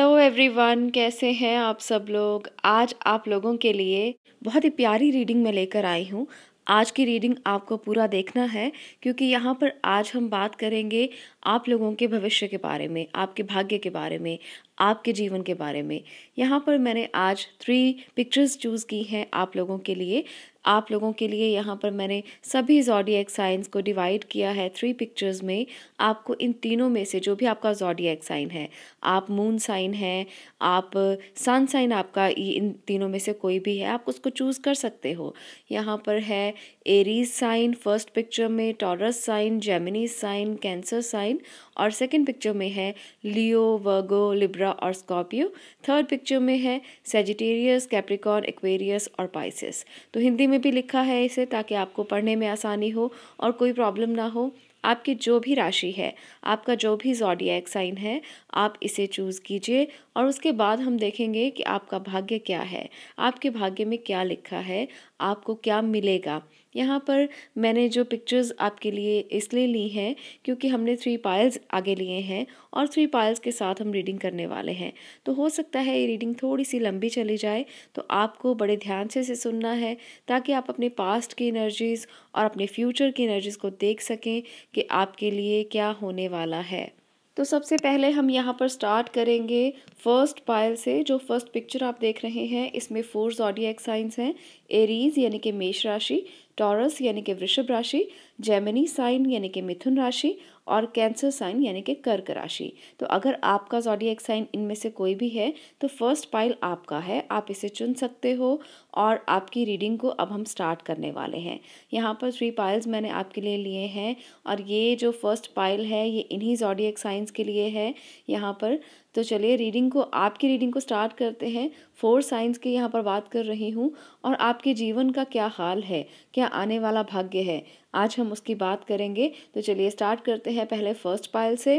hello everyone कैसे हैं आप सब लोग आज आप लोगों के लिए बहुत ही प्यारी रीडिंग मैं लेकर आई हूँ आज की रीडिंग आपको पूरा देखना है क्योंकि यहाँ पर आज हम बात करेंगे आप लोगों के भविष्य के बारे में आपके भाग्य के बारे में आपके जीवन के बारे में यहाँ पर मैंने आज थ्री पिक्चर्स चूज़ की हैं आप लोगों के लिए आप लोगों के लिए यहाँ पर मैंने सभी जॉडियक साइंस को डिवाइड किया है थ्री पिक्चर्स में आपको इन तीनों में से जो भी आपका जॉडियक साइन है आप मून साइन है आप सन साइन आपका इन तीनों में से कोई भी है आप उसको चूज़ कर सकते हो यहाँ पर है एरीज साइन फर्स्ट पिक्चर में Taurus sign Gemini sign cancer sign और सेकेंड पिक्चर में है लियो वर्गो लिब्रा और स्कॉर्पियो थर्ड पिक्चर में है सेजिटेरियस कैप्रिकॉन एक्वेरियस और पाइसिस तो हिंदी में भी लिखा है इसे ताकि आपको पढ़ने में आसानी हो और कोई प्रॉब्लम ना हो आपकी जो भी राशि है आपका जो भी जॉडिया साइन है आप इसे चूज़ कीजिए और उसके बाद हम देखेंगे कि आपका भाग्य क्या है आपके भाग्य में क्या लिखा है आपको क्या मिलेगा यहाँ पर मैंने जो पिक्चर्स आपके लिए इसलिए ली हैं क्योंकि हमने थ्री पायल्स आगे लिए हैं और थ्री पायल्स के साथ हम रीडिंग करने वाले हैं तो हो सकता है ये रीडिंग थोड़ी सी लंबी चली जाए तो आपको बड़े ध्यान से इसे सुनना है ताकि आप अपने पास्ट की एनर्जीज़ और अपने फ्यूचर की एनर्जीज़ को देख सकें कि आपके लिए क्या होने वाला है तो सबसे पहले हम यहाँ पर स्टार्ट करेंगे फर्स्ट पायल से जो फर्स्ट पिक्चर आप देख रहे हैं इसमें फोर ऑडियो साइंस हैं एरीज यानी कि मेष राशि टॉरस यानी कि वृषभ राशि जैमिनी साइन यानी कि मिथुन राशि और कैंसर साइन यानी कि कर्क राशि तो अगर आपका जॉडियक साइन इनमें से कोई भी है तो फर्स्ट पाइल आपका है आप इसे चुन सकते हो और आपकी रीडिंग को अब हम स्टार्ट करने वाले हैं यहाँ पर थ्री पाइल्स मैंने आपके लिए लिए हैं और ये जो फर्स्ट पाइल है ये इन्हीं जॉडियक साइंस के लिए है यहाँ पर तो चलिए रीडिंग को आपकी रीडिंग को स्टार्ट करते हैं फोर साइंस की यहाँ पर बात कर रही हूँ और आपके जीवन का क्या हाल है क्या आने वाला भाग्य है आज हम उसकी बात करेंगे तो चलिए स्टार्ट करते हैं पहले फर्स्ट पायल से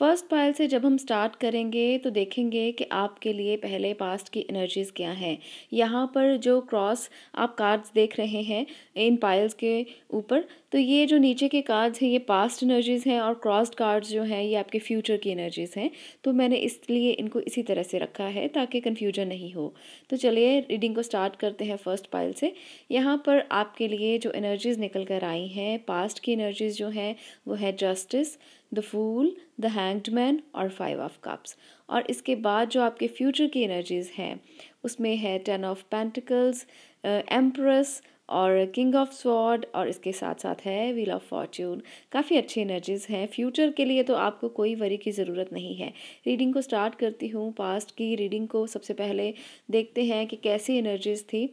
फर्स्ट पायल से जब हम स्टार्ट करेंगे तो देखेंगे कि आपके लिए पहले पास्ट की एनर्जीज़ क्या हैं यहाँ पर जो क्रॉस आप कार्ड्स देख रहे हैं इन पायल्स के ऊपर तो ये जो नीचे के कार्ड्स हैं ये पास्ट एनर्जीज़ हैं और क्रॉस्ड कार्ड्स जो हैं ये आपके फ्यूचर की एनर्जीज़ हैं तो मैंने इसलिए इनको इसी तरह से रखा है ताकि कन्फ्यूजन नहीं हो तो चलिए रीडिंग को स्टार्ट करते हैं फर्स्ट पायल से यहाँ पर आपके लिए जो एनर्जीज़ निकल कर आई हैं पास्ट की एनर्जीज़ जो हैं वो है justice the fool the hanged man और फाइव ऑफ कप्स और इसके बाद जो आपके फ्यूचर की एनर्जीज़ हैं उसमें है टेन ऑफ पेंटिकल्स एम्प्रस और किंग ऑफ स्वॉर्ड और इसके साथ साथ है व्हील ऑफ फॉर्च्यून काफ़ी अच्छी एनर्जीज़ हैं फ्यूचर के लिए तो आपको कोई वरी की ज़रूरत नहीं है रीडिंग को स्टार्ट करती हूँ पास्ट की रीडिंग को सबसे पहले देखते हैं कि कैसी एनर्जीज़ थी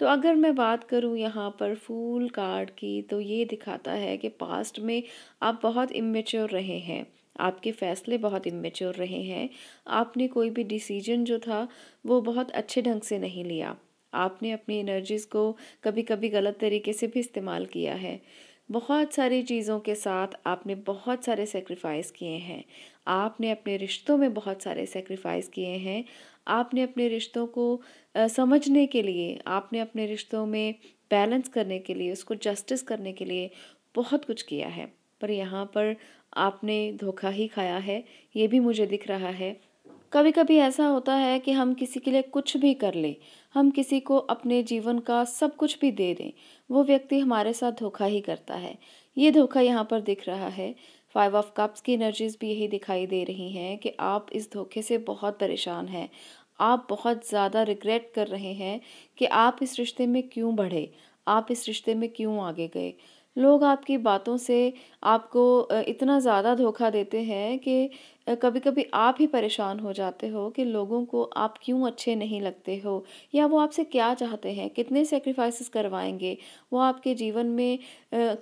तो अगर मैं बात करूँ यहाँ पर फूल कार्ड की तो ये दिखाता है कि पास्ट में आप बहुत इमेच्योर रहे हैं आपके फ़ैसले बहुत इमेच्योर रहे हैं आपने कोई भी डिसीजन जो था वो बहुत अच्छे ढंग से नहीं लिया आपने अपनी एनर्जीज़ को कभी कभी गलत तरीके से भी इस्तेमाल किया है बहुत सारी चीज़ों के साथ आपने बहुत सारे सेक्रीफाइस किए हैं आपने अपने रिश्तों में बहुत सारे सेक्रीफाइस किए हैं आपने अपने रिश्तों को समझने के लिए आपने अपने रिश्तों में बैलेंस करने के लिए उसको जस्टिस करने के लिए बहुत कुछ किया है पर यहाँ पर आपने धोखा ही खाया है ये भी मुझे दिख रहा है कभी कभी ऐसा होता है कि हम किसी के लिए कुछ भी कर लें हम किसी को अपने जीवन का सब कुछ भी दे दें वो व्यक्ति हमारे साथ धोखा ही करता है ये धोखा यहाँ पर दिख रहा है फाइव ऑफ कप्स की एनर्जीज भी यही दिखाई दे रही हैं कि आप इस धोखे से बहुत परेशान हैं आप बहुत ज़्यादा रिग्रेट कर रहे हैं कि आप इस रिश्ते में क्यों बढ़े आप इस रिश्ते में क्यों आगे गए लोग आपकी बातों से आपको इतना ज़्यादा धोखा देते हैं कि कभी कभी आप ही परेशान हो जाते हो कि लोगों को आप क्यों अच्छे नहीं लगते हो या वो आपसे क्या चाहते हैं कितने सेक्रीफाइसेस करवाएंगे वो आपके जीवन में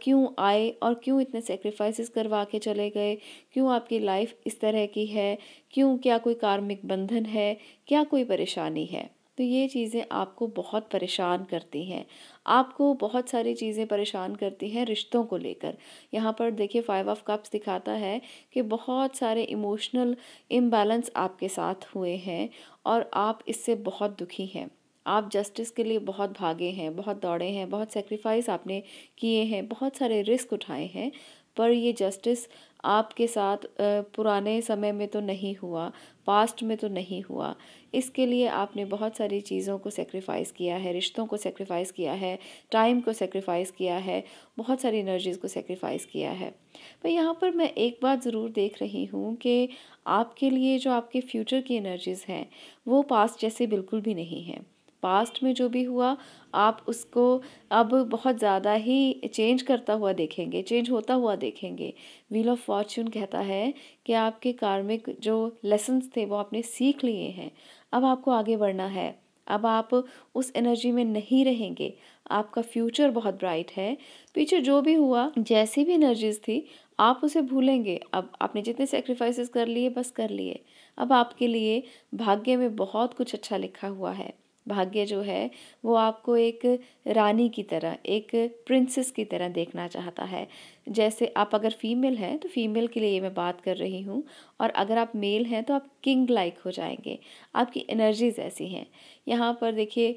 क्यों आए और क्यों इतने सेक्रीफाइसेस करवा के चले गए क्यों आपकी लाइफ इस तरह की है क्यों क्या कोई कार्मिक बंधन है क्या कोई परेशानी है तो ये चीज़ें आपको बहुत परेशान करती हैं आपको बहुत सारी चीज़ें परेशान करती हैं रिश्तों को लेकर यहाँ पर देखिए फाइव ऑफ कप्स दिखाता है कि बहुत सारे इमोशनल इम्बैलेंस आपके साथ हुए हैं और आप इससे बहुत दुखी हैं आप जस्टिस के लिए बहुत भागे हैं बहुत दौड़े हैं बहुत सेक्रीफाइस आपने किए हैं बहुत सारे रिस्क उठाए हैं पर ये जस्टिस आपके साथ पुराने समय में तो नहीं हुआ पास्ट में तो नहीं हुआ इसके लिए आपने बहुत सारी चीज़ों को सेक्रीफाइस किया है रिश्तों को सेक्रीफाइस किया है टाइम को सेक्रीफाइस किया है बहुत सारी एनर्जीज़ को सेक्रीफाइस किया है पर तो यहाँ पर मैं एक बात ज़रूर देख रही हूँ कि आपके लिए जो आपके फ्यूचर की एनर्जीज़ हैं वो पास्ट जैसे बिल्कुल भी नहीं हैं पास्ट में जो भी हुआ आप उसको अब बहुत ज़्यादा ही चेंज करता हुआ देखेंगे चेंज होता हुआ देखेंगे व्हील ऑफ फॉर्चून कहता है कि आपके कार्मिक जो लेसन्स थे वो आपने सीख लिए हैं अब आपको आगे बढ़ना है अब आप उस एनर्जी में नहीं रहेंगे आपका फ्यूचर बहुत ब्राइट है पीछे जो भी हुआ जैसी भी एनर्जीज थी आप उसे भूलेंगे अब आपने जितने सेक्रीफाइसेस कर लिए बस कर लिए अब आपके लिए भाग्य में बहुत कुछ अच्छा लिखा हुआ है भाग्य जो है वो आपको एक रानी की तरह एक प्रिंसेस की तरह देखना चाहता है जैसे आप अगर फीमेल हैं तो फीमेल के लिए मैं बात कर रही हूँ और अगर आप मेल हैं तो आप किंग लाइक हो जाएंगे आपकी एनर्जीज ऐसी हैं यहाँ पर देखिए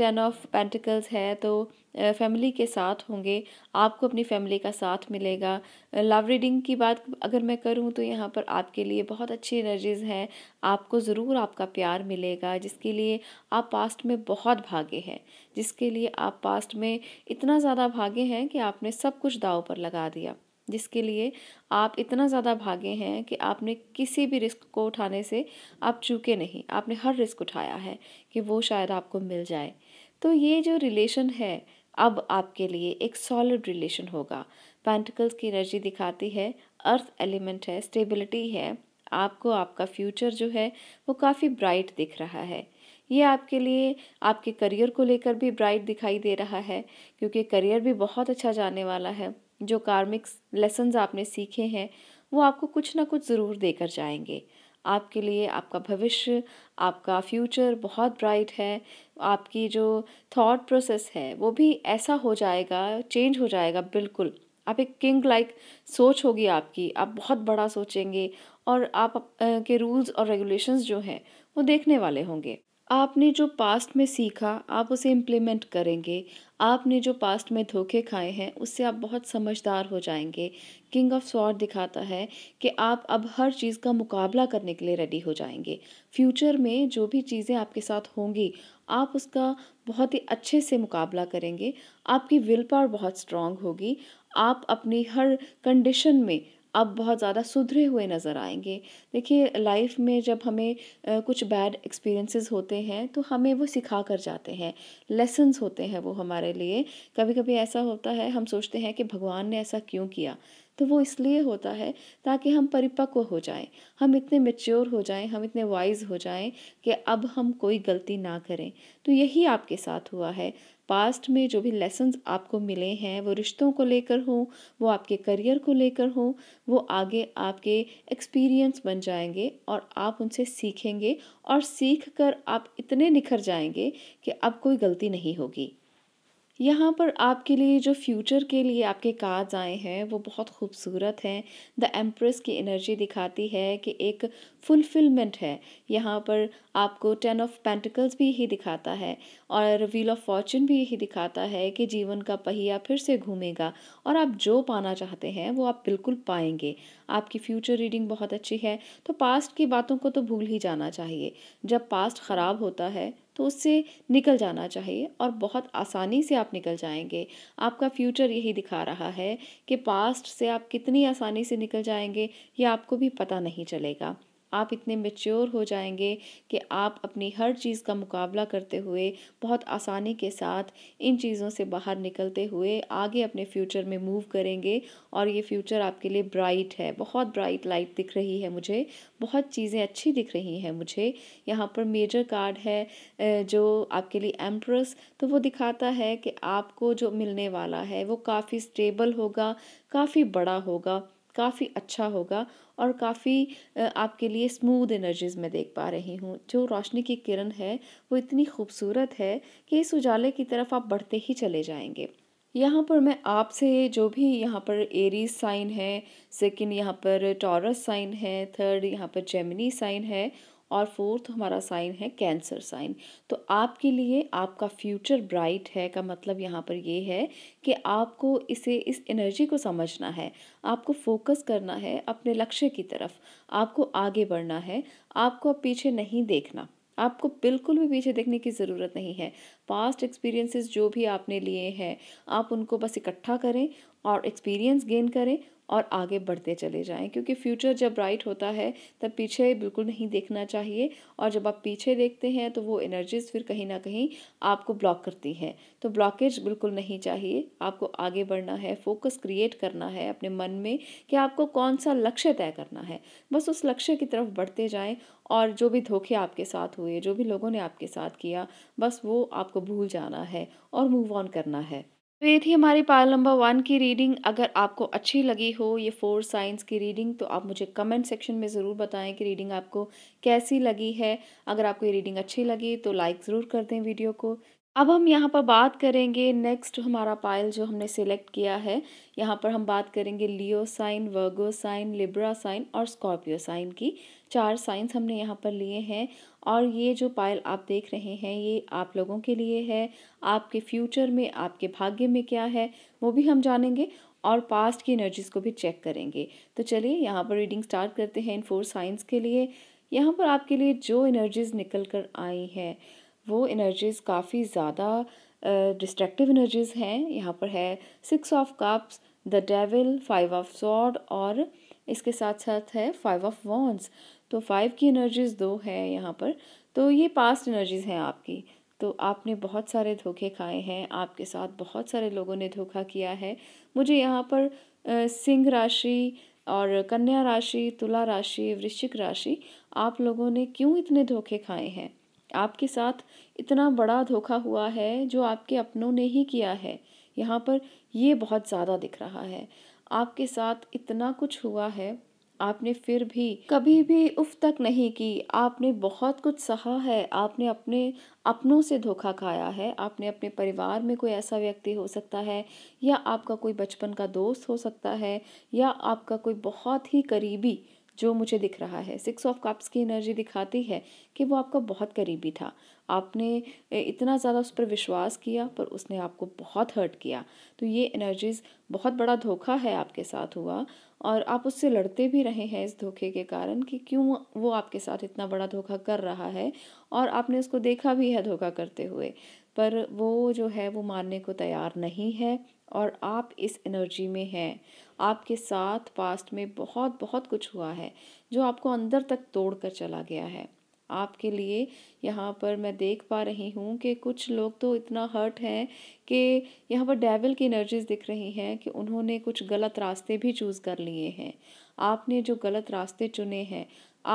टेन ऑफ पेंटिकल्स है तो फैमिली के साथ होंगे आपको अपनी फैमिली का साथ मिलेगा लव रीडिंग की बात अगर मैं करूं तो यहाँ पर आपके लिए बहुत अच्छी एनर्जीज़ हैं आपको ज़रूर आपका प्यार मिलेगा जिसके लिए आप पास्ट में बहुत भागे हैं जिसके लिए आप पास्ट में इतना ज़्यादा भागे हैं कि आपने सब कुछ दाव पर लगा दिया जिसके लिए आप इतना ज़्यादा भागे हैं कि आपने किसी भी रिस्क को उठाने से आप चूके नहीं आपने हर रिस्क उठाया है कि वो शायद आपको मिल जाए तो ये जो रिलेशन है अब आपके लिए एक सॉलिड रिलेशन होगा पेंटिकल्स की एनर्जी दिखाती है अर्थ एलिमेंट है स्टेबिलिटी है आपको आपका फ्यूचर जो है वो काफ़ी ब्राइट दिख रहा है ये आपके लिए आपके करियर को लेकर भी ब्राइट दिखाई दे रहा है क्योंकि करियर भी बहुत अच्छा जाने वाला है जो कार्मिक लेसन आपने सीखे हैं वो आपको कुछ ना कुछ ज़रूर देकर जाएंगे आपके लिए आपका भविष्य आपका फ्यूचर बहुत ब्राइट है आपकी जो थॉट प्रोसेस है वो भी ऐसा हो जाएगा चेंज हो जाएगा बिल्कुल आप एक किंग लाइक सोच होगी आपकी आप बहुत बड़ा सोचेंगे और आप के रूल्स और रेगुलेशंस जो हैं वो देखने वाले होंगे आपने जो पास्ट में सीखा आप उसे इम्प्लीमेंट करेंगे आपने जो पास्ट में धोखे खाए हैं उससे आप बहुत समझदार हो जाएंगे किंग ऑफ स्वॉर्ड दिखाता है कि आप अब हर चीज़ का मुकाबला करने के लिए रेडी हो जाएंगे फ्यूचर में जो भी चीज़ें आपके साथ होंगी आप उसका बहुत ही अच्छे से मुकाबला करेंगे आपकी विल पावर बहुत स्ट्रांग होगी आप अपनी हर कंडीशन में अब बहुत ज़्यादा सुधरे हुए नज़र आएंगे देखिए लाइफ में जब हमें कुछ बैड एक्सपीरियंसेस होते हैं तो हमें वो सिखा कर जाते हैं लेसन्स होते हैं वो हमारे लिए कभी कभी ऐसा होता है हम सोचते हैं कि भगवान ने ऐसा क्यों किया तो वो इसलिए होता है ताकि हम परिपक्व हो जाएं हम इतने मेच्योर हो जाएं हम इतने वाइज हो जाएं कि अब हम कोई गलती ना करें तो यही आपके साथ हुआ है पास्ट में जो भी लेसन्स आपको मिले हैं वो रिश्तों को लेकर हों वो आपके करियर को लेकर हों वो आगे आपके एक्सपीरियंस बन जाएंगे और आप उनसे सीखेंगे और सीख कर आप इतने निखर जाएंगे कि अब कोई गलती नहीं होगी यहाँ पर आपके लिए जो फ्यूचर के लिए आपके कार्ड्स आए हैं वो बहुत खूबसूरत हैं द एम्प्रेस की एनर्जी दिखाती है कि एक फुलफिलमेंट है यहाँ पर आपको टेन ऑफ पेंटिकल्स भी यही दिखाता है और व्हील ऑफ फॉर्चून भी यही दिखाता है कि जीवन का पहिया फिर से घूमेगा और आप जो पाना चाहते हैं वो आप बिल्कुल पाएंगे आपकी फ्यूचर रीडिंग बहुत अच्छी है तो पास्ट की बातों को तो भूल ही जाना चाहिए जब पास्ट ख़राब होता है तो उससे निकल जाना चाहिए और बहुत आसानी से आप निकल जाएंगे आपका फ्यूचर यही दिखा रहा है कि पास्ट से आप कितनी आसानी से निकल जाएंगे ये आपको भी पता नहीं चलेगा आप इतने मेच्योर हो जाएंगे कि आप अपनी हर चीज़ का मुकाबला करते हुए बहुत आसानी के साथ इन चीज़ों से बाहर निकलते हुए आगे अपने फ्यूचर में मूव करेंगे और ये फ्यूचर आपके लिए ब्राइट है बहुत ब्राइट लाइट दिख रही है मुझे बहुत चीज़ें अच्छी दिख रही हैं मुझे यहाँ पर मेजर कार्ड है जो आपके लिए एम्प्रस तो वो दिखाता है कि आपको जो मिलने वाला है वो काफ़ी स्टेबल होगा काफ़ी बड़ा होगा काफ़ी अच्छा होगा और काफ़ी आपके लिए स्मूद एनर्जीज मैं देख पा रही हूँ जो रोशनी की किरण है वो इतनी खूबसूरत है कि इस उजाले की तरफ आप बढ़ते ही चले जाएंगे यहाँ पर मैं आपसे जो भी यहाँ पर एरीज साइन है सेकंड यहाँ पर टॉरस साइन है थर्ड यहाँ पर जेमिनी साइन है और फोर्थ हमारा साइन है कैंसर साइन तो आपके लिए आपका फ्यूचर ब्राइट है का मतलब यहाँ पर ये है कि आपको इसे इस एनर्जी को समझना है आपको फोकस करना है अपने लक्ष्य की तरफ आपको आगे बढ़ना है आपको अब पीछे नहीं देखना आपको बिल्कुल भी पीछे देखने की ज़रूरत नहीं है पास्ट एक्सपीरियंसेस जो भी आपने लिए हैं आप उनको बस इकट्ठा करें और एक्सपीरियंस गेन करें और आगे बढ़ते चले जाएं क्योंकि फ्यूचर जब ब्राइट होता है तब पीछे बिल्कुल नहीं देखना चाहिए और जब आप पीछे देखते हैं तो वो एनर्जीज फिर कहीं ना कहीं आपको ब्लॉक करती हैं तो ब्लॉकेज बिल्कुल नहीं चाहिए आपको आगे बढ़ना है फोकस क्रिएट करना है अपने मन में कि आपको कौन सा लक्ष्य तय करना है बस उस लक्ष्य की तरफ बढ़ते जाएँ और जो भी धोखे आपके साथ हुए जो भी लोगों ने आपके साथ किया बस वो आपको भूल जाना है और मूव ऑन करना है तो ये थी हमारी पायल नंबर वन की रीडिंग अगर आपको अच्छी लगी हो ये फोर साइंस की रीडिंग तो आप मुझे कमेंट सेक्शन में ज़रूर बताएं कि रीडिंग आपको कैसी लगी है अगर आपको ये रीडिंग अच्छी लगी तो लाइक ज़रूर कर दें वीडियो को अब हम यहाँ पर बात करेंगे नेक्स्ट हमारा पायल जो हमने सेलेक्ट किया है यहाँ पर हम बात करेंगे Leo sign Virgo sign Libra sign और स्कॉर्पियो साइन की चार साइंस हमने यहाँ पर लिए हैं और ये जो पायल आप देख रहे हैं ये आप लोगों के लिए है आपके फ्यूचर में आपके भाग्य में क्या है वो भी हम जानेंगे और पास्ट की एनर्जीज़ को भी चेक करेंगे तो चलिए यहाँ पर रीडिंग स्टार्ट करते हैं इन फोर साइंस के लिए यहाँ पर आपके लिए जो एनर्जीज़ निकल कर आई हैं वो एनर्जीज़ काफ़ी ज़्यादा डिस्ट्रक्टिव एनर्जीज़ हैं यहाँ पर है six of cups the devil five of sword और इसके साथ साथ है फाइव ऑफ वॉन्स तो फाइव की एनर्जीज़ दो है यहाँ पर तो ये पास्ट एनर्जीज़ हैं आपकी तो आपने बहुत सारे धोखे खाए हैं आपके साथ बहुत सारे लोगों ने धोखा किया है मुझे यहाँ पर सिंह राशि और कन्या राशि तुला राशि वृश्चिक राशि आप लोगों ने क्यों इतने धोखे खाए हैं आपके साथ इतना बड़ा धोखा हुआ है जो आपके अपनों ने ही किया है यहाँ पर ये बहुत ज़्यादा दिख रहा है आपके साथ इतना कुछ हुआ है आपने फिर भी कभी भी उफ तक नहीं की आपने बहुत कुछ सहा है आपने अपने अपनों से धोखा खाया है आपने अपने परिवार में कोई ऐसा व्यक्ति हो सकता है या आपका कोई बचपन का दोस्त हो सकता है या आपका कोई बहुत ही करीबी जो मुझे दिख रहा है सिक्स ऑफ कप्स की एनर्जी दिखाती है कि वो आपका बहुत करीबी था आपने इतना ज़्यादा उस पर विश्वास किया पर उसने आपको बहुत हर्ट किया तो ये एनर्जीज़ बहुत बड़ा धोखा है आपके साथ हुआ और आप उससे लड़ते भी रहे हैं इस धोखे के कारण कि क्यों वो आपके साथ इतना बड़ा धोखा कर रहा है और आपने उसको देखा भी है धोखा करते हुए पर वो जो है वो मानने को तैयार नहीं है और आप इस एनर्जी में हैं आपके साथ पास्ट में बहुत बहुत कुछ हुआ है जो आपको अंदर तक तोड़ कर चला गया है आपके लिए यहाँ पर मैं देख पा रही हूँ कि कुछ लोग तो इतना हर्ट हैं कि यहाँ पर डेविल की एनर्जीज दिख रही हैं कि उन्होंने कुछ गलत रास्ते भी चूज़ कर लिए हैं आपने जो गलत रास्ते चुने हैं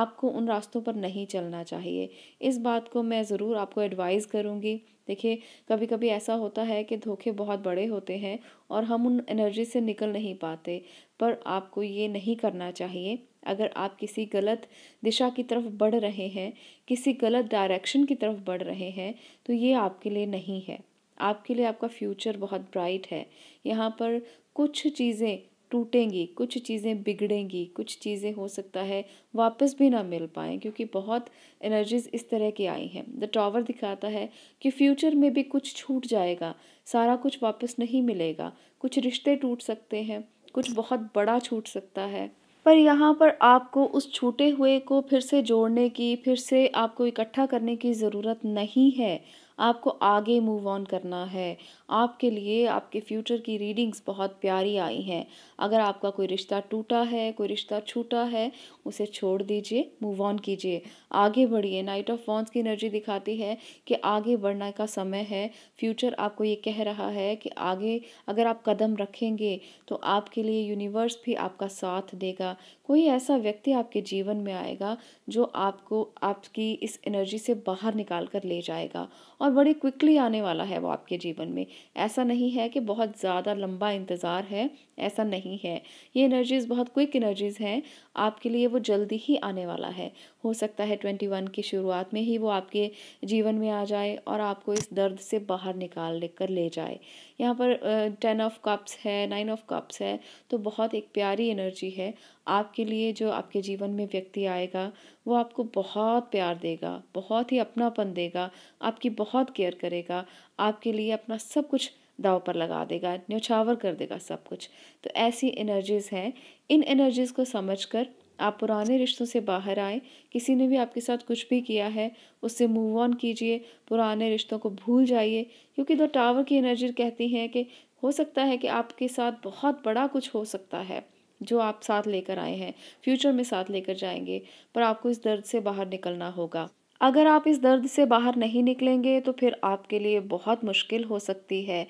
आपको उन रास्तों पर नहीं चलना चाहिए इस बात को मैं ज़रूर आपको एडवाइज़ करूँगी देखिए कभी कभी ऐसा होता है कि धोखे बहुत बड़े होते हैं और हम उन एनर्जी से निकल नहीं पाते पर आपको ये नहीं करना चाहिए अगर आप किसी गलत दिशा की तरफ बढ़ रहे हैं किसी गलत डायरेक्शन की तरफ बढ़ रहे हैं तो ये आपके लिए नहीं है आपके लिए आपका फ्यूचर बहुत ब्राइट है यहाँ पर कुछ चीज़ें टूटेंगी कुछ चीज़ें बिगड़ेंगी कुछ चीज़ें हो सकता है वापस भी ना मिल पाए क्योंकि बहुत एनर्जीज़ इस तरह की आई हैं द टावर दिखाता है कि फ्यूचर में भी कुछ छूट जाएगा सारा कुछ वापस नहीं मिलेगा कुछ रिश्ते टूट सकते हैं कुछ बहुत बड़ा छूट सकता है पर यहाँ पर आपको उस छूटे हुए को फिर से जोड़ने की फिर से आपको इकट्ठा करने की ज़रूरत नहीं है आपको आगे मूव ऑन करना है आपके लिए आपके फ्यूचर की रीडिंग्स बहुत प्यारी आई हैं अगर आपका कोई रिश्ता टूटा है कोई रिश्ता छूटा है उसे छोड़ दीजिए मूव ऑन कीजिए आगे बढ़िए नाइट ऑफ वॉन्स की एनर्जी दिखाती है कि आगे बढ़ने का समय है फ्यूचर आपको ये कह रहा है कि आगे अगर आप कदम रखेंगे तो आपके लिए यूनिवर्स भी आपका साथ देगा कोई ऐसा व्यक्ति आपके जीवन में आएगा जो आपको आपकी इस एनर्जी से बाहर निकाल कर ले जाएगा और बड़े क्विकली आने वाला है वो आपके जीवन में ऐसा नहीं है कि बहुत ज़्यादा लंबा इंतज़ार है ऐसा नहीं है ये एनर्जीज़ बहुत क्विक एनर्जीज़ हैं आपके लिए वो जल्दी ही आने वाला है हो सकता है ट्वेंटी वन की शुरुआत में ही वो आपके जीवन में आ जाए और आपको इस दर्द से बाहर निकाल कर ले जाए यहाँ पर टेन ऑफ कप्स है नाइन ऑफ कप्स है तो बहुत एक प्यारी एनर्जी है आपके लिए जो आपके जीवन में व्यक्ति आएगा वो आपको बहुत प्यार देगा बहुत ही अपनापन देगा आपकी बहुत केयर करेगा आपके लिए अपना सब कुछ दाव पर लगा देगा न्यौछावर कर देगा सब कुछ तो ऐसी एनर्जीज़ हैं इन एनर्जीज़ को समझकर आप पुराने रिश्तों से बाहर आए किसी ने भी आपके साथ कुछ भी किया है उससे मूव ऑन कीजिए पुराने रिश्तों को भूल जाइए क्योंकि दो टावर की एनर्जी कहती हैं कि हो सकता है कि आपके साथ बहुत बड़ा कुछ हो सकता है जो आप साथ लेकर आए हैं फ्यूचर में साथ लेकर जाएंगे पर आपको इस दर्द से बाहर निकलना होगा अगर आप इस दर्द से बाहर नहीं निकलेंगे तो फिर आपके लिए बहुत मुश्किल हो सकती है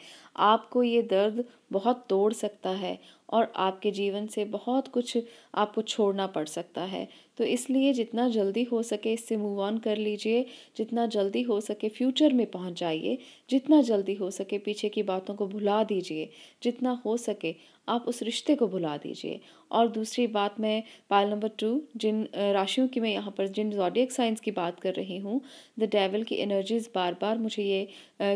आपको ये दर्द बहुत तोड़ सकता है और आपके जीवन से बहुत कुछ आपको छोड़ना पड़ सकता है तो इसलिए जितना जल्दी हो सके इससे मूव ऑन कर लीजिए जितना जल्दी हो सके फ्यूचर में पहुंच जाइए जितना जल्दी हो सके पीछे की बातों को भुला दीजिए जितना हो सके आप उस रिश्ते को भुला दीजिए और दूसरी बात मैं पायल नंबर टू जिन राशियों की मैं यहाँ पर जिन जॉडियक साइंस की बात कर रही हूँ द डेवल की एनर्जीज़ बार बार मुझे ये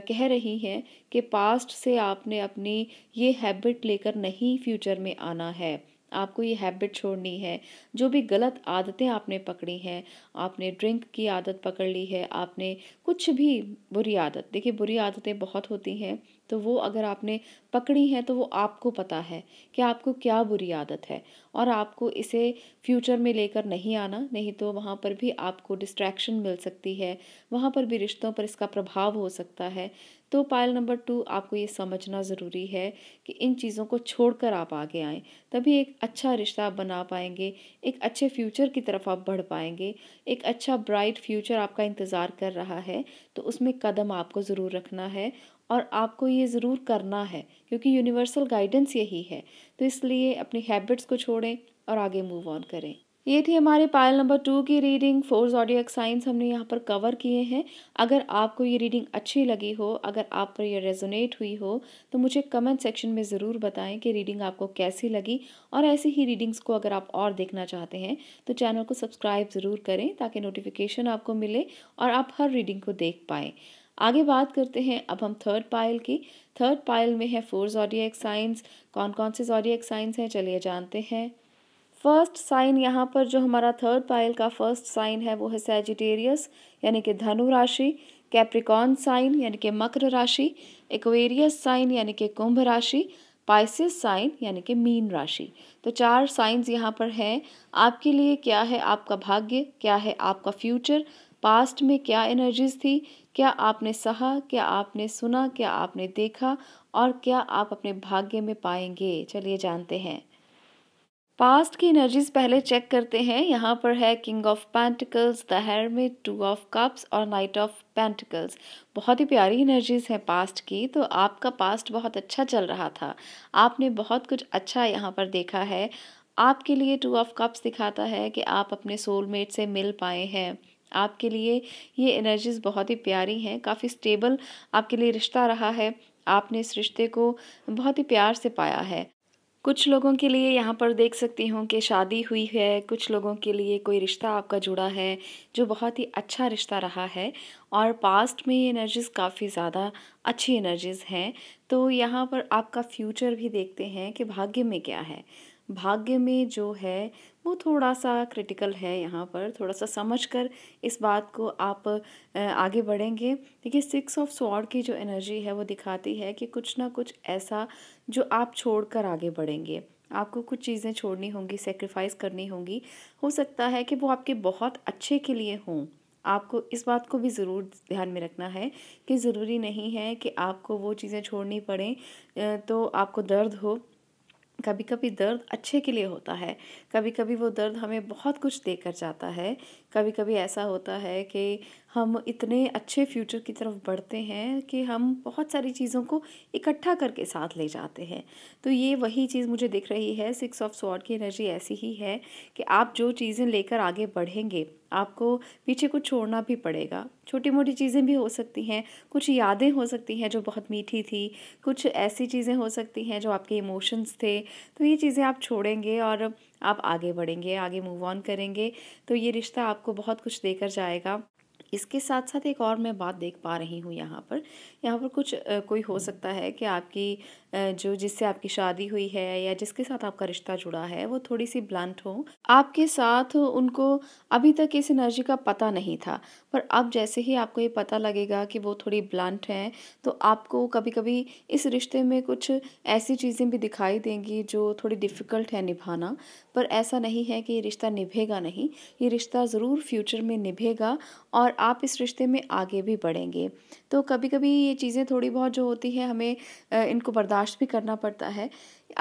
कह रही हैं कि पास्ट से आपने अपनी ये हैबिट लेकर नहीं फ्यूचर में आना है आपको ये हैबिट छोड़नी है जो भी गलत आदतें आपने पकड़ी हैं आपने ड्रिंक की आदत पकड़ ली है आपने कुछ भी बुरी आदत देखिए बुरी आदतें बहुत होती हैं तो वो अगर आपने पकड़ी है तो वो आपको पता है कि आपको क्या बुरी आदत है और आपको इसे फ्यूचर में लेकर नहीं आना नहीं तो वहाँ पर भी आपको डिस्ट्रैक्शन मिल सकती है वहाँ पर भी रिश्तों पर इसका प्रभाव हो सकता है तो पायल नंबर टू आपको ये समझना ज़रूरी है कि इन चीज़ों को छोड़कर आप आगे आएँ तभी एक अच्छा रिश्ता आप बना पाएंगे एक अच्छे फ्यूचर की तरफ आप बढ़ पाएंगे एक अच्छा ब्राइट फ्यूचर आपका इंतज़ार कर रहा है तो उसमें कदम आपको ज़रूर रखना है और आपको ये ज़रूर करना है क्योंकि यूनिवर्सल गाइडेंस यही है तो इसलिए अपनी हैबिट्स को छोड़ें और आगे मूव ऑन करें ये थी हमारे पायल नंबर टू की रीडिंग फोर ऑडियक साइंस हमने यहाँ पर कवर किए हैं अगर आपको ये रीडिंग अच्छी लगी हो अगर आप पर यह रेजोनेट हुई हो तो मुझे कमेंट सेक्शन में ज़रूर बताएं कि रीडिंग आपको कैसी लगी और ऐसी ही रीडिंग्स को अगर आप और देखना चाहते हैं तो चैनल को सब्सक्राइब ज़रूर करें ताकि नोटिफिकेशन आपको मिले और आप हर रीडिंग को देख पाएँ आगे बात करते हैं अब हम थर्ड पायल की थर्ड पायल में है फोर ऑडियक साइंस कौन कौन से ऑडियक साइंस हैं चलिए जानते हैं फर्स्ट साइन यहाँ पर जो हमारा थर्ड पायल का फर्स्ट साइन है वो है सैजिटेरियस यानी कि धनु राशि कैप्रिकॉन साइन यानी कि मकर राशि एक्वेरियस साइन यानी कि कुंभ राशि पाइसिस साइन यानी कि मीन राशि तो चार साइंस यहाँ पर हैं आपके लिए क्या है आपका भाग्य क्या है आपका फ्यूचर पास्ट में क्या एनर्जीज थी क्या आपने सहा क्या आपने सुना क्या आपने देखा और क्या आप अपने भाग्य में पाएंगे चलिए जानते हैं पास्ट की एनर्जीज पहले चेक करते हैं यहाँ पर है king of pentacles the hermit two of cups और नाइट ऑफ पैंटिकल्स बहुत ही प्यारी एनर्जीज हैं पास्ट की तो आपका पास्ट बहुत अच्छा चल रहा था आपने बहुत कुछ अच्छा यहाँ पर देखा है आपके लिए टू ऑफ कप्स दिखाता है कि आप अपने सोलमेट से मिल पाए हैं आपके लिए ये एनर्जीज़ बहुत ही प्यारी हैं काफ़ी स्टेबल आपके लिए रिश्ता रहा है आपने इस रिश्ते को बहुत ही प्यार से पाया है कुछ लोगों के लिए यहाँ पर देख सकती हूँ कि शादी हुई है कुछ लोगों के लिए कोई रिश्ता आपका जुड़ा है जो बहुत ही अच्छा रिश्ता रहा है और पास्ट में ये एनर्जीज़ काफ़ी ज़्यादा अच्छी एनर्जीज़ हैं तो यहाँ पर आपका फ्यूचर भी देखते हैं कि भाग्य में क्या है भाग्य में जो है वो थोड़ा सा क्रिटिकल है यहाँ पर थोड़ा सा समझ कर इस बात को आप आगे बढ़ेंगे देखिए सिक्स ऑफ स्वॉर्ड की जो एनर्जी है वो दिखाती है कि कुछ ना कुछ ऐसा जो आप छोड़ कर आगे बढ़ेंगे आपको कुछ चीज़ें छोड़नी होंगी सेक्रीफाइस करनी होंगी हो सकता है कि वो आपके बहुत अच्छे के लिए हों आपको इस बात को भी ज़रूर ध्यान में रखना है कि ज़रूरी नहीं है कि आपको वो चीज़ें छोड़नी पड़ें तो आपको दर्द हो कभी कभी दर्द अच्छे के लिए होता है कभी कभी वो दर्द हमें बहुत कुछ देकर जाता है कभी कभी ऐसा होता है कि हम इतने अच्छे फ्यूचर की तरफ बढ़ते हैं कि हम बहुत सारी चीज़ों को इकट्ठा करके साथ ले जाते हैं तो ये वही चीज़ मुझे दिख रही है सिक्स ऑफ स्वॉर्ड की एनर्जी ऐसी ही है कि आप जो चीज़ें लेकर आगे बढ़ेंगे आपको पीछे कुछ छोड़ना भी पड़ेगा छोटी मोटी चीज़ें भी हो सकती हैं कुछ यादें हो सकती हैं जो बहुत मीठी थी कुछ ऐसी चीज़ें हो सकती हैं जो आपके इमोशंस थे तो ये चीज़ें आप छोड़ेंगे और आप आगे बढ़ेंगे आगे मूव ऑन करेंगे तो ये रिश्ता आपको बहुत कुछ देकर जाएगा इसके साथ साथ एक और मैं बात देख पा रही हूँ यहाँ पर यहाँ पर कुछ कोई हो सकता है कि आपकी जो जिससे आपकी शादी हुई है या जिसके साथ आपका रिश्ता जुड़ा है वो थोड़ी सी ब्लंट हो आपके साथ उनको अभी तक इस एनर्जी का पता नहीं था पर अब जैसे ही आपको ये पता लगेगा कि वो थोड़ी ब्लंट हैं तो आपको कभी कभी इस रिश्ते में कुछ ऐसी चीज़ें भी दिखाई देंगी जो थोड़ी डिफ़िकल्ट है निभाना पर ऐसा नहीं है कि ये रिश्ता निभेगा नहीं ये रिश्ता ज़रूर फ्यूचर में निभेगा और आप इस रिश्ते में आगे भी बढ़ेंगे तो कभी कभी ये चीज़ें थोड़ी बहुत जो होती है हमें इनको बर्दाश्त भी करना पड़ता है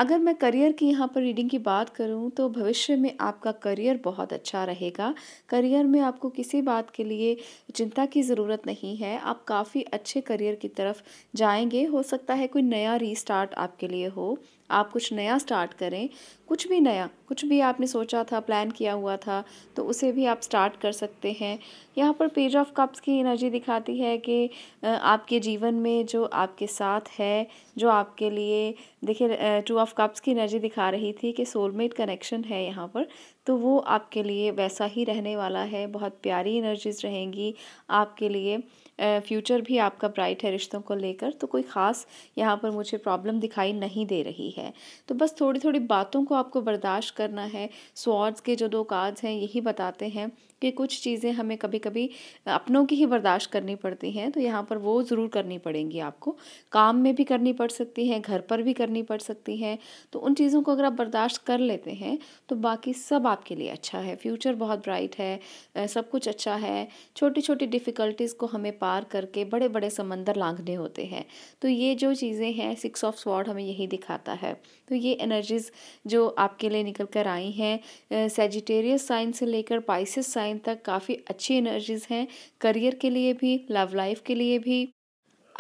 अगर मैं करियर की यहाँ पर रीडिंग की बात करूँ तो भविष्य में आपका करियर बहुत अच्छा रहेगा करियर में आपको किसी बात के लिए चिंता की ज़रूरत नहीं है आप काफ़ी अच्छे करियर की तरफ जाएंगे हो सकता है कोई नया रीस्टार्ट आपके लिए हो आप कुछ नया स्टार्ट करें कुछ भी नया कुछ भी आपने सोचा था प्लान किया हुआ था तो उसे भी आप स्टार्ट कर सकते हैं यहाँ पर पेज ऑफ कप्स की एनर्जी दिखाती है कि आपके जीवन में जो आपके साथ है जो आपके लिए देखिए टू ऑफ कप्स की एनर्जी दिखा रही थी कि सोलमेट कनेक्शन है यहाँ पर तो वो आपके लिए वैसा ही रहने वाला है बहुत प्यारी एनर्जीज रहेंगी आपके लिए फ्यूचर भी आपका ब्राइट है रिश्तों को लेकर तो कोई ख़ास यहाँ पर मुझे प्रॉब्लम दिखाई नहीं दे रही है तो बस थोड़ी थोड़ी बातों को आपको बर्दाश्त करना है स्वॉर्ड्स के जो दो कार्ड्स हैं यही बताते हैं कि कुछ चीज़ें हमें कभी कभी अपनों की ही बर्दाश्त करनी पड़ती हैं तो यहाँ पर वो ज़रूर करनी पड़ेंगी आपको काम में भी करनी पड़ सकती हैं घर पर भी करनी पड़ सकती हैं तो उन चीज़ों को अगर आप बर्दाश्त कर लेते हैं तो बाकी सब आपके लिए अच्छा है फ्यूचर बहुत ब्राइट है सब कुछ अच्छा है छोटी छोटी डिफ़िकल्टीज़ को हमें पार करके बड़े बड़े समंदर लांघने होते हैं तो ये जो चीज़ें हैं सिक्स ऑफ स्वॉर्ड हमें यही दिखाता है तो ये एनर्जीज़ जो आपके लिए निकल कर आई हैं सेजिटेरियस साइन से लेकर पाइसिस साइन तक काफ़ी अच्छी एनर्जीज़ हैं करियर के लिए भी लव लाइफ के लिए भी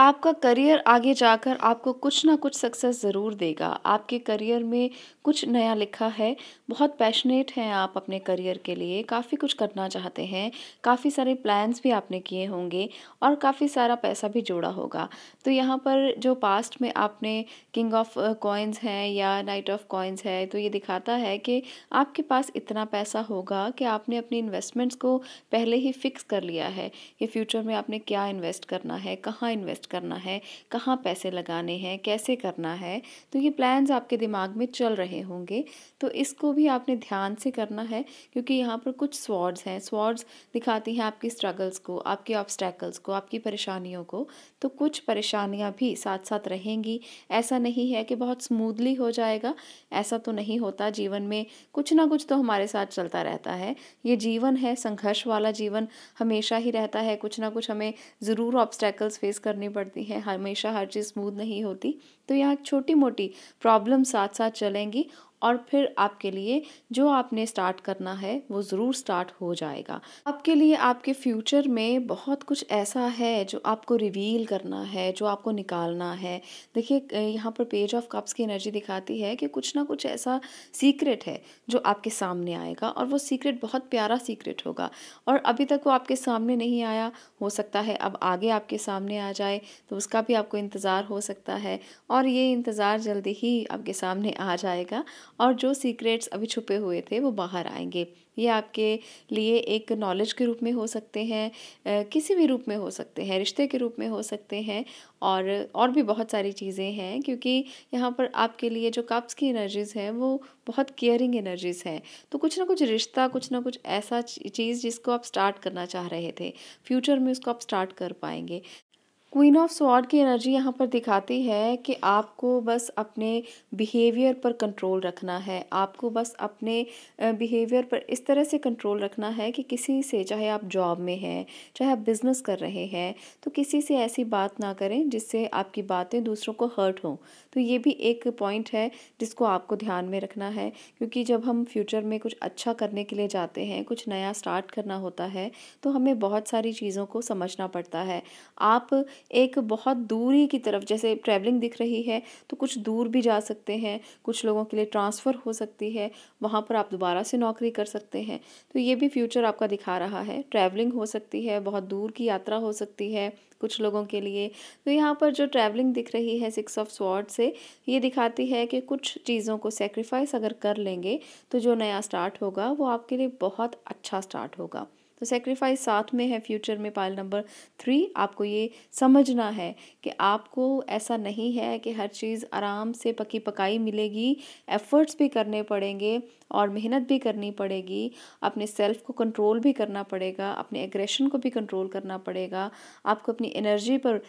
आपका करियर आगे जाकर आपको कुछ ना कुछ सक्सेस ज़रूर देगा आपके करियर में कुछ नया लिखा है बहुत पैशनेट हैं आप अपने करियर के लिए काफ़ी कुछ करना चाहते हैं काफ़ी सारे प्लान्स भी आपने किए होंगे और काफ़ी सारा पैसा भी जोड़ा होगा तो यहाँ पर जो पास्ट में आपने किंग ऑफ कॉइन्स हैं या नाइट ऑफ कॉइन्स है तो ये दिखाता है कि आपके पास इतना पैसा होगा कि आपने अपनी इन्वेस्टमेंट्स को पहले ही फिक्स कर लिया है कि फ्यूचर में आपने क्या इन्वेस्ट करना है कहाँ इन्वेस्ट करना है कहाँ पैसे लगाने हैं कैसे करना है तो ये प्लान्स आपके दिमाग में चल रहे होंगे तो इसको भी आपने ध्यान से करना है क्योंकि यहाँ पर कुछ स्वॉर्ड्स हैं स्वॉर्ड्स दिखाती हैं आपकी स्ट्रगल्स को आपके ऑब्स्टैकल्स को आपकी परेशानियों को तो कुछ परेशानियाँ भी साथ साथ रहेंगी ऐसा नहीं है कि बहुत स्मूदली हो जाएगा ऐसा तो नहीं होता जीवन में कुछ ना कुछ तो हमारे साथ चलता रहता है ये जीवन है संघर्ष वाला जीवन हमेशा ही रहता है कुछ ना कुछ हमें ज़रूर ऑब्स्टैकल्स फेस करने पड़ती है हमेशा हर चीज़ स्मूथ नहीं होती तो यहाँ छोटी मोटी प्रॉब्लम साथ साथ चलेंगी और फिर आपके लिए जो आपने स्टार्ट करना है वो ज़रूर स्टार्ट हो जाएगा आपके लिए आपके फ्यूचर में बहुत कुछ ऐसा है जो आपको रिवील करना है जो आपको निकालना है देखिए यहाँ पर पेज ऑफ कप्स की एनर्जी दिखाती है कि कुछ ना कुछ ऐसा सीक्रेट है जो आपके सामने आएगा और वो सीक्रेट बहुत प्यारा सीक्रेट होगा और अभी तक वो आपके सामने नहीं आया हो सकता है अब आगे आपके सामने आ जाए तो उसका भी आपको इंतज़ार हो सकता है और ये इंतज़ार जल्दी ही आपके सामने आ जाएगा और जो सीक्रेट्स अभी छुपे हुए थे वो बाहर आएंगे ये आपके लिए एक नॉलेज के रूप में हो सकते हैं किसी भी रूप में हो सकते हैं रिश्ते के रूप में हो सकते हैं और और भी बहुत सारी चीज़ें हैं क्योंकि यहाँ पर आपके लिए जो कप्स की एनर्जीज़ हैं वो बहुत केयरिंग एनर्जीज़ हैं तो कुछ ना कुछ रिश्ता कुछ ना कुछ ऐसा चीज़ जिसको आप स्टार्ट करना चाह रहे थे फ्यूचर में उसको आप स्टार्ट कर पाएंगे क्वीन ऑफ स्वॉर्ड की एनर्जी यहाँ पर दिखाती है कि आपको बस अपने बिहेवियर पर कंट्रोल रखना है आपको बस अपने बिहेवियर पर इस तरह से कंट्रोल रखना है कि किसी से चाहे आप जॉब में हैं चाहे आप बिज़नेस कर रहे हैं तो किसी से ऐसी बात ना करें जिससे आपकी बातें दूसरों को हर्ट हों तो ये भी एक पॉइंट है जिसको आपको ध्यान में रखना है क्योंकि जब हम फ्यूचर में कुछ अच्छा करने के लिए जाते हैं कुछ नया स्टार्ट करना होता है तो हमें बहुत सारी चीज़ों को समझना पड़ता है आप एक बहुत दूरी की तरफ जैसे ट्रैवलिंग दिख रही है तो कुछ दूर भी जा सकते हैं कुछ लोगों के लिए ट्रांसफ़र हो सकती है वहाँ पर आप दोबारा से नौकरी कर सकते हैं तो ये भी फ्यूचर आपका दिखा रहा है ट्रैवलिंग हो सकती है बहुत दूर की यात्रा हो सकती है कुछ लोगों के लिए तो यहाँ पर जो ट्रैवलिंग दिख रही है सिक्स ऑफ स्वॉर्ड से ये दिखाती है कि कुछ चीज़ों को सेक्रीफाइस अगर कर लेंगे तो जो नया स्टार्ट होगा वो आपके लिए बहुत अच्छा स्टार्ट होगा तो सेक्रीफाइस साथ में है फ्यूचर में पाइल नंबर थ्री आपको ये समझना है कि आपको ऐसा नहीं है कि हर चीज़ आराम से पकी पकाई मिलेगी एफ़र्ट्स भी करने पड़ेंगे और मेहनत भी करनी पड़ेगी अपने सेल्फ को कंट्रोल भी करना पड़ेगा अपने एग्रेशन को भी कंट्रोल करना पड़ेगा आपको अपनी एनर्जी पर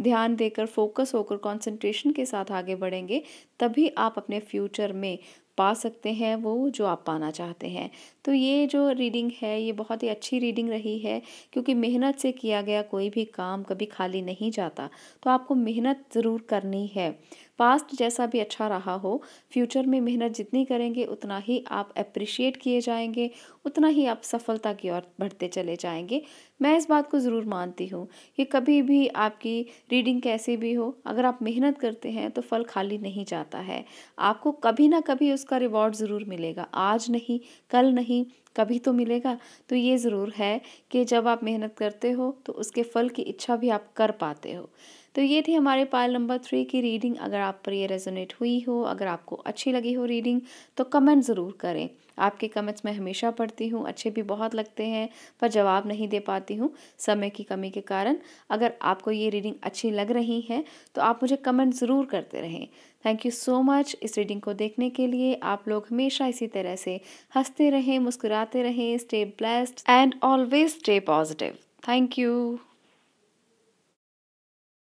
ध्यान देकर फोकस होकर कंसंट्रेशन के साथ आगे बढ़ेंगे तभी आप अपने फ्यूचर में पा सकते हैं वो जो आप पाना चाहते हैं तो ये जो रीडिंग है ये बहुत ही अच्छी रीडिंग रही है क्योंकि मेहनत से किया गया कोई भी काम कभी खाली नहीं जाता तो आपको मेहनत ज़रूर करनी है पास्ट जैसा भी अच्छा रहा हो फ्यूचर में मेहनत जितनी करेंगे उतना ही आप अप्रिशिएट किए जाएंगे उतना ही आप सफलता की ओर बढ़ते चले जाएंगे मैं इस बात को ज़रूर मानती हूँ कि कभी भी आपकी रीडिंग कैसी भी हो अगर आप मेहनत करते हैं तो फल खाली नहीं जाता है आपको कभी ना कभी उसका रिवॉर्ड ज़रूर मिलेगा आज नहीं कल नहीं नहीं कभी तो मिलेगा तो ये ज़रूर है कि जब आप मेहनत करते हो तो उसके फल की इच्छा भी आप कर पाते हो तो ये थी हमारे पायल नंबर थ्री की रीडिंग अगर आप पर ये रेजोनेट हुई हो अगर आपको अच्छी लगी हो रीडिंग तो कमेंट ज़रूर करें आपके कमेंट्स मैं हमेशा पढ़ती हूँ अच्छे भी बहुत लगते हैं पर जवाब नहीं दे पाती हूँ समय की कमी के कारण अगर आपको ये रीडिंग अच्छी लग रही है तो आप मुझे कमेंट ज़रूर करते रहें थैंक यू सो मच इस रीडिंग को देखने के लिए आप लोग हमेशा इसी तरह से हंसते रहें मुस्कुराते रहें stay blessed and always stay positive thank you